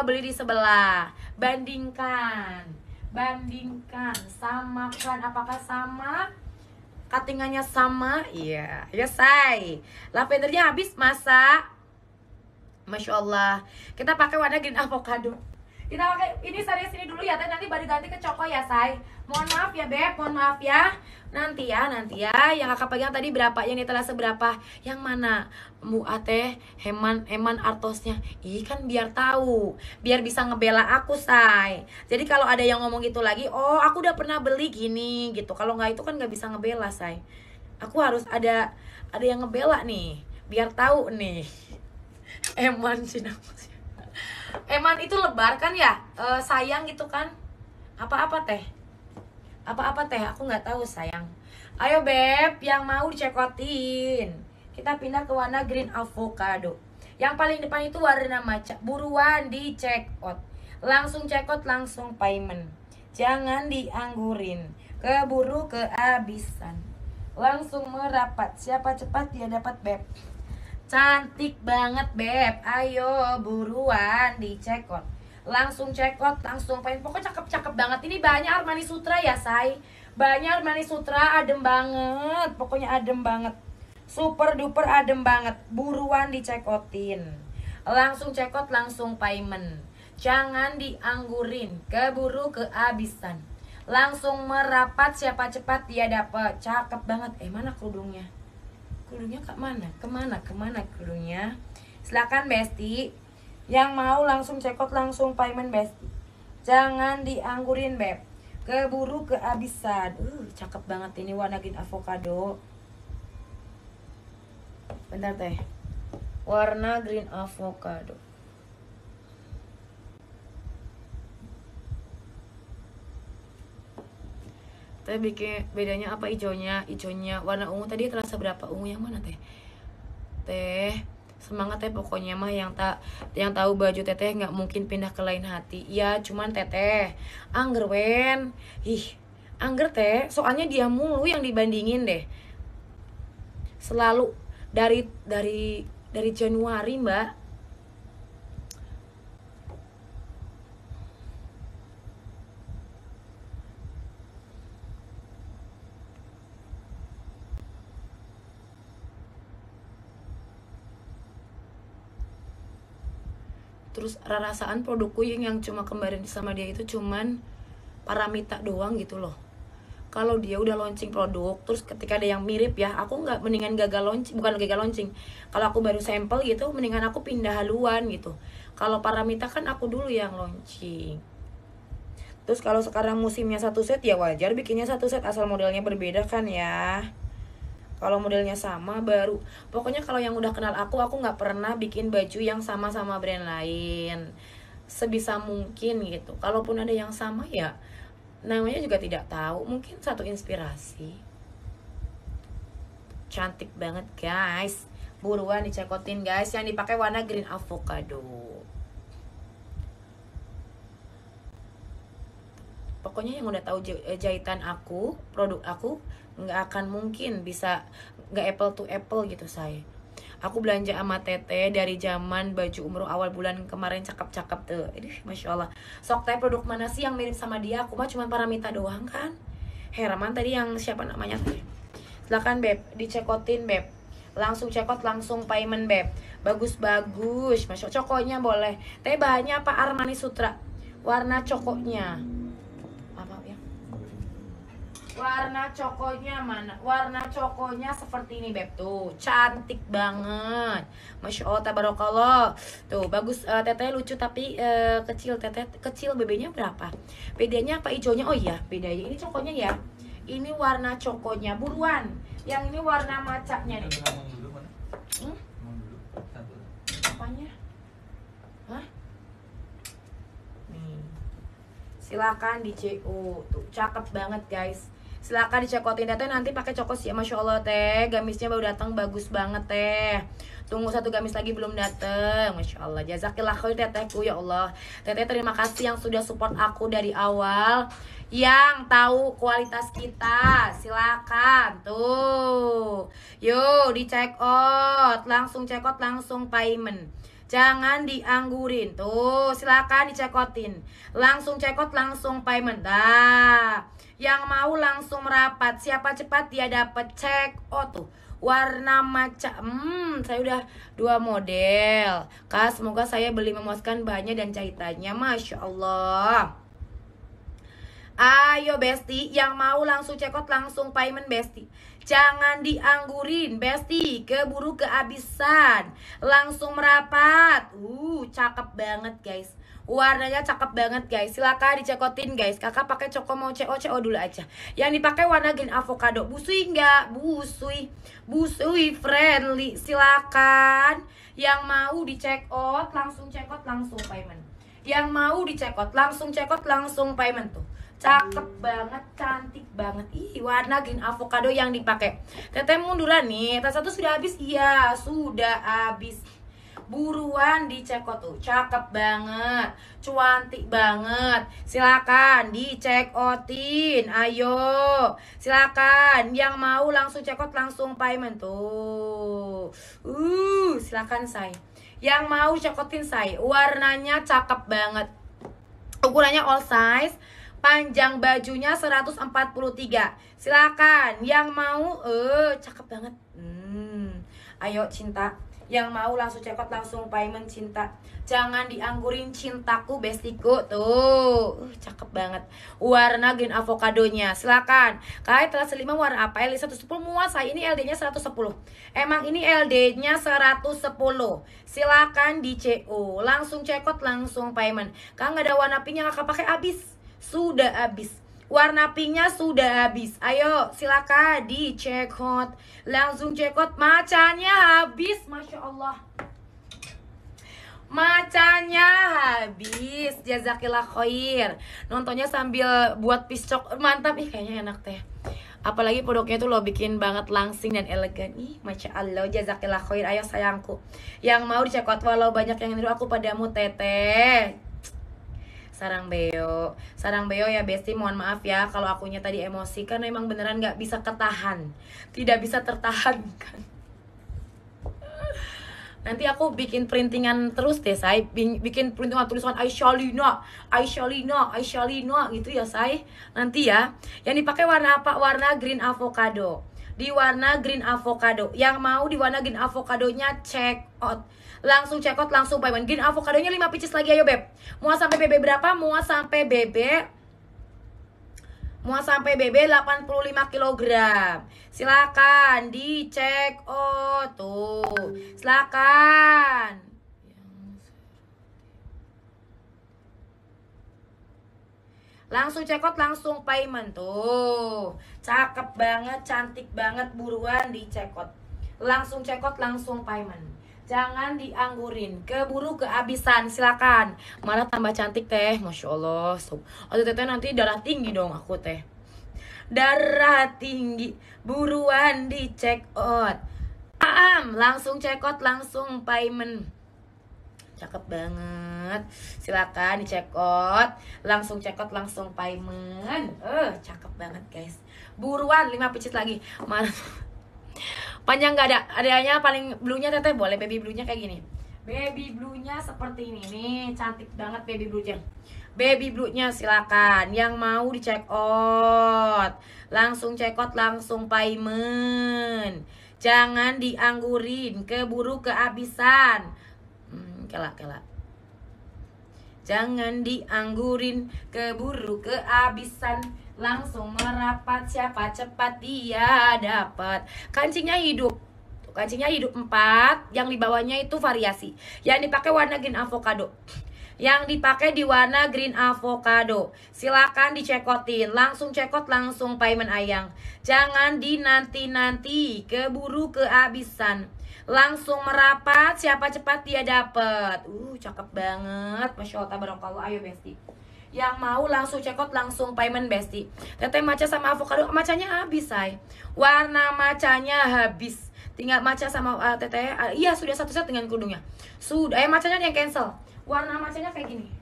beli di sebelah bandingkan bandingkan samakan apakah sama katingannya sama iya yeah. ya yes, say lavendernya habis masa masya allah kita pakai wadah green avocado kita pakai ini serius sini dulu ya teh nanti baru ganti ke coko ya say mohon maaf ya beb mohon maaf ya nanti ya nanti ya yang kakak pegang tadi berapa yang telah seberapa yang mana mu ate heman heman artosnya ih kan biar tahu biar bisa ngebela aku say jadi kalau ada yang ngomong gitu lagi oh aku udah pernah beli gini gitu kalau nggak itu kan nggak bisa ngebela say aku harus ada ada yang ngebela nih biar tahu nih eman sih eman itu lebar kan ya e, sayang gitu kan apa apa teh apa-apa teh aku nggak tahu sayang ayo beb yang mau dicekotin kita pindah ke warna green avocado yang paling depan itu warna maca buruan di check out langsung check out langsung payment jangan dianggurin keburu kehabisan langsung merapat siapa cepat dia dapat beb cantik banget beb ayo buruan di check out langsung check out langsung pengen pokoknya cakep cakep banget ini banyak Armani Sutra ya say banyak Armani Sutra adem banget pokoknya adem banget super duper adem banget buruan dicekotin langsung cekot langsung payment jangan dianggurin keburu kehabisan langsung merapat siapa cepat dia dapat cakep banget eh mana kerudungnya kerudungnya ke mana kemana kemana kerudungnya silakan besti yang mau langsung cekot langsung payment best, Jangan dianggurin beb. Keburu kehabisan. Uh, cakep banget ini warna green avocado. Bentar teh. Warna green avocado. Teh bikin bedanya apa hijaunya? Hijaunya warna ungu tadi terasa berapa? Ungu yang mana teh? Teh semangat teh ya pokoknya mah yang tak yang tahu baju teteh nggak mungkin pindah ke lain hati ya cuman teteh angger wen ih angger teh soalnya dia mulu yang dibandingin deh selalu dari dari dari Januari mbak terus rasaan produkku yang yang cuma kemarin sama dia itu cuman paramita doang gitu loh kalau dia udah launching produk terus ketika ada yang mirip ya aku nggak mendingan gagal launching bukan gagal launching kalau aku baru sampel gitu mendingan aku pindah haluan gitu kalau paramita kan aku dulu yang launching terus kalau sekarang musimnya satu set ya wajar bikinnya satu set asal modelnya berbeda kan ya kalau modelnya sama baru pokoknya kalau yang udah kenal aku aku nggak pernah bikin baju yang sama sama brand lain sebisa mungkin gitu kalaupun ada yang sama ya namanya juga tidak tahu mungkin satu inspirasi cantik banget guys buruan dicekotin guys yang dipakai warna green avocado pokoknya yang udah tahu eh, jahitan aku produk aku nggak akan mungkin bisa nggak apple to apple gitu saya aku belanja sama tete dari zaman baju umroh awal bulan kemarin cakep-cakep tuh ini Masya Allah sok teh produk mana sih yang mirip sama dia aku mah cuma paramita doang kan Herman tadi yang siapa namanya tuh silahkan beb dicekotin beb langsung cekot langsung payment beb bagus-bagus Masya Allah cokonya boleh teh bahannya apa Armani Sutra warna cokoknya Warna cokonya mana? Warna cokonya seperti ini beb tuh, cantik banget. Masya Allah tabarakallah. Tuh bagus uh, eh, teteh lucu tapi uh, kecil teteh kecil bebeknya berapa? Bedanya apa hijaunya? Oh iya, bedanya ini cokonya ya. Ini warna cokonya buruan. Yang ini warna macaknya nih. Hmm? Silakan di cu Tuh cakep banget guys silahkan dicekotin teh nanti pakai cokos ya masya allah teh gamisnya baru datang bagus banget teh tunggu satu gamis lagi belum dateng masya allah jazakillah khair tetehku ya allah teteh terima kasih yang sudah support aku dari awal yang tahu kualitas kita silakan tuh yuk dicekot langsung check langsung payment Jangan dianggurin. Tuh, silakan dicekotin. Langsung cekot, langsung payment. Dah. Yang mau langsung merapat. Siapa cepat dia dapat cek. oh tuh. Warna macam, Hmm, saya udah dua model. Kak, semoga saya beli memuaskan banyak dan jahitannya. Masya Allah. Ayo Besti, yang mau langsung cekot langsung payment Besti. Jangan dianggurin Besti, keburu kehabisan. Langsung merapat. Uh, cakep banget guys. Warnanya cakep banget guys. Silahkan dicekotin guys. Kakak pakai coko mau CO CO dulu aja. Yang dipakai warna green avocado. Busui enggak? Busui. Busui friendly. Silahkan yang mau dicekot langsung cekot langsung payment. Yang mau dicekot langsung cekot langsung payment tuh cakep banget, cantik banget. Ih, warna green avocado yang dipakai. Teteh munduran nih. Tas satu sudah habis? Iya, sudah habis. Buruan dicekot tuh. Cakep banget, cuantik banget. Silakan dicekotin. Ayo. Silakan yang mau langsung cekot langsung payment tuh. Uh, silakan saya. Yang mau cekotin saya, warnanya cakep banget. Ukurannya all size Panjang bajunya 143. Silakan yang mau eh cakep banget. Hmm. Ayo cinta, yang mau langsung check langsung payment cinta. Jangan dianggurin cintaku bestiku tuh. Uh, cakep banget. Warna green avokadonya. Silakan. Kalian telah selima warna apa? L 110 muat saya ini LD-nya 110. Emang ini LD-nya 110. Silakan di CO. Langsung check langsung payment. Kalian nggak ada warna pink yang kakak pakai habis sudah habis. Warna pinknya sudah habis. Ayo silakan dicek hot. Langsung check out macanya habis. Masya Allah. Macanya habis. Jazakillah khair. Nontonnya sambil buat piscok. Mantap. Ih kayaknya enak teh apalagi produknya tuh lo bikin banget langsing dan elegan nih masya allah jazakillah khair ayah sayangku yang mau dicekot walau banyak yang niru aku padamu teteh sarang beo sarang beo ya besti mohon maaf ya kalau akunya tadi emosi karena emang beneran gak bisa ketahan tidak bisa tertahan kan nanti aku bikin printingan terus deh say bikin printingan tulisan Aishalina Aishalina Aishalina gitu ya say nanti ya yang dipakai warna apa warna green avocado di warna green avocado. Yang mau di warna green avocadonya check out. Langsung check out, langsung payment. Green avocadonya 5 pieces lagi ayo Beb. mau sampai BB berapa? mau sampai BB mau sampai BB 85 kg. Silakan dicek out tuh. Silakan. Langsung cekot langsung payment tuh. Cakep banget, cantik banget, buruan di check Langsung cekot langsung payment. Jangan dianggurin, keburu kehabisan, silakan. Mana tambah cantik teh, masya Allah. Aduh teteh nanti darah tinggi dong aku teh. Darah tinggi, buruan di check Aam, langsung cekot langsung payment cakep banget silakan dicek out langsung check out langsung payment eh uh, cakep banget guys buruan 5 picit lagi mana panjang nggak ada adanya paling blunya teteh boleh baby blunya kayak gini baby bluenya seperti ini nih cantik banget baby bluenya baby bluenya silakan yang mau di out langsung check out langsung payment jangan dianggurin keburu kehabisan kelak kelak Jangan dianggurin, keburu kehabisan Langsung merapat, siapa cepat dia dapat Kancingnya hidup Kancingnya hidup empat, yang dibawanya itu variasi Yang dipakai warna green avocado yang dipakai di warna green avocado. Silakan dicekotin, langsung cekot langsung payment ayang. Jangan dinanti-nanti, keburu kehabisan. Langsung merapat, siapa cepat dia dapat. Uh, cakep banget. Masya Allah, barangkali. Ayo, Besti. Yang mau langsung check langsung payment, Besti. Teteh maca sama avocado, macanya habis, say. Warna macanya habis. Tinggal maca sama uh, teteh. Uh, iya, sudah satu set dengan kerudungnya. Sudah, eh macanya yang cancel. Warna macanya kayak gini.